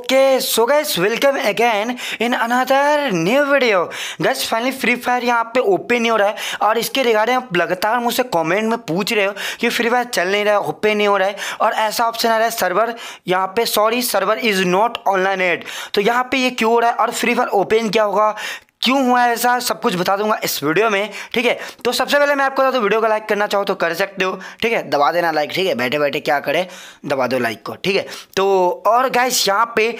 okay so guys welcome again in another new video guys finally Free Fire यहाँ पे open नहीं हो रहा है और इसके रिगार्डिंग आप लगातार मुझसे कमेंट में पूछ रहे हो कि फ्री फायर चल नहीं रहा है ओपन नहीं हो रहा है और ऐसा ऑप्शन आ रहा है सर्वर यहाँ पे sorry server is not online एड तो यहाँ पे ये क्यों हो रहा है और फ्री फायर ओपन क्या होगा क्यों हुआ ऐसा सब कुछ बता दूंगा इस वीडियो में ठीक है तो सबसे पहले मैं आपको बता दूँ वीडियो को लाइक करना चाहो तो कर सकते हो ठीक है दबा देना लाइक ठीक है बैठे बैठे क्या करें दबा दो लाइक को ठीक है तो और गाइस यहाँ पे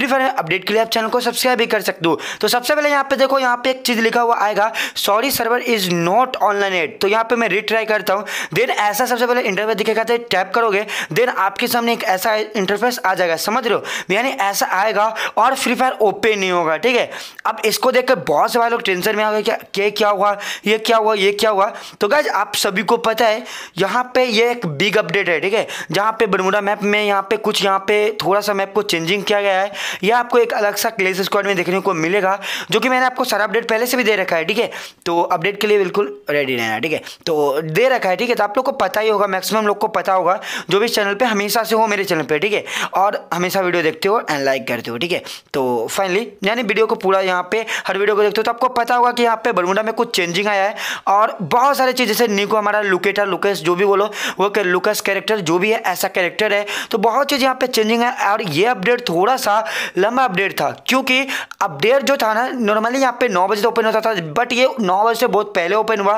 फ्री फायर अपडेट के लिए आप चैनल को सब्सक्राइब भी कर सकते हो तो सबसे पहले यहाँ पे देखो यहाँ पे एक चीज़ लिखा हुआ आएगा sorry server is not online एड तो यहाँ पे मैं रिट्राई करता हूँ देन ऐसा सबसे पहले इंटरफेस दिखेगा तो टैप करोगे देन आपके सामने एक ऐसा इंटरफेस आ जाएगा समझ रहे हो यानी ऐसा आएगा और फ्री फायर ओपन नहीं होगा ठीक है अब इसको देख कर बहुत सारे लोग टेंशन में आ गए क्या ये क्या हुआ ये क्या हुआ ये क्या हुआ तो गैज आप सभी को पता है यहाँ पे ये एक बिग अपडेट है ठीक है जहाँ पे बरमुडा मैप में यहाँ पे कुछ यहाँ पे थोड़ा सा मैप को चेंजिंग किया गया है यह आपको एक अलग सा क्लेस स्क्वाड में देखने को मिलेगा जो कि मैंने आपको सारा अपडेट पहले से भी दे रखा है ठीक है तो अपडेट के लिए बिल्कुल रेडी रहना ठीक है तो दे रखा है ठीक है तो आप लोग को पता ही होगा मैक्सिमम लोग को पता होगा जो भी चैनल पर हमेशा से हो मेरे चैनल पर ठीक है और हमेशा वीडियो देखते हो एंड लाइक करते हो ठीक है तो फाइनली यानी वीडियो को पूरा यहाँ पे हर वीडियो को देखते हो तो आपको पता होगा कि यहाँ पे बरमुंडा में कुछ चेंजिंग आया है और बहुत सारे चीज़ जैसे निको हमारा लुकेटर लुकेस जो भी बोलो वो लुकस कैरेक्टर जो भी है ऐसा कैरेक्टर है तो बहुत चीज़ यहाँ पे चेंजिंग है और ये अपडेट थोड़ा सा लंबा अपडेट था क्योंकि अपडेट जो था ना नॉर्मली यहाँ पे नौ बजे तो ओपन होता था बट ये नौ बजे से बहुत पहले ओपन हुआ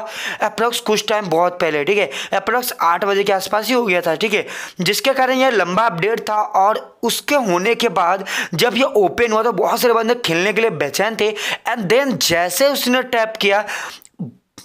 अप्रोक्स कुछ टाइम बहुत पहले ठीक है अप्रोक्स आठ बजे के आसपास ही हो गया था ठीक है जिसके कारण यह लंबा अपडेट था और उसके होने के बाद जब ये ओपन हुआ तो बहुत सारे बंदे खेलने के लिए बेचैन थे एंड देन जैसे उसने टैप किया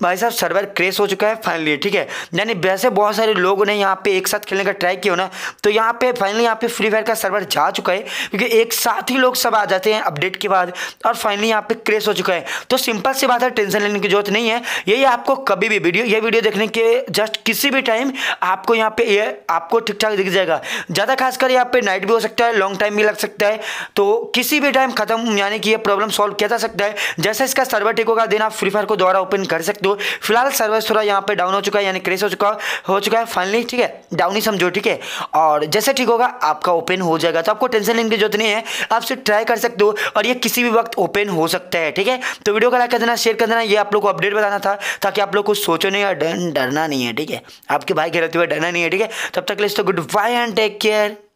भाई साहब सर्वर क्रेश हो चुका है फाइनली ठीक है यानी वैसे बहुत सारे लोगों ने यहाँ पे एक साथ खेलने का ट्राई किया ना तो यहाँ पे फाइनली यहाँ पे फ्री फायर का सर्वर जा चुका है क्योंकि एक साथ ही लोग सब आ जाते हैं अपडेट के बाद और फाइनली यहाँ पे क्रेश हो चुका है तो सिंपल सी बात है टेंशन लेने की जरूरत नहीं है यही आपको कभी भी वीडियो ये वीडियो देखने के जस्ट किसी भी टाइम आपको यहाँ पे ये आपको ठीक ठाक दिख जाएगा ज़्यादा खासकर यहाँ पे नाइट भी हो सकता है लॉन्ग टाइम भी लग सकता है तो किसी भी टाइम खत्म यानी कि यह प्रॉब्लम सॉल्व किया जा सकता है जैसे इसका सर्वर ठीक होगा देन आप फ्री फायर को दोबारा ओपन कर सकते सकते तो फिलहाल सर्विस थोड़ा यहाँ पे डाउन हो चुका है यानी क्रेश हो चुका हो चुका है फाइनली ठीक है डाउन ही समझो ठीक है और जैसे ठीक होगा आपका ओपन हो जाएगा तो आपको टेंशन लेने की जरूरत नहीं है आप सिर्फ ट्राई कर सकते हो और ये किसी भी वक्त ओपन हो सकता है ठीक है तो वीडियो का लाइक कर देना शेयर कर देना ये आप लोग को अपडेट बताना था ताकि आप लोग को सोचो नहीं डरना नहीं है ठीक है आपके भाई के रहते हुए डरना नहीं है ठीक है तब तक तो good bye and take care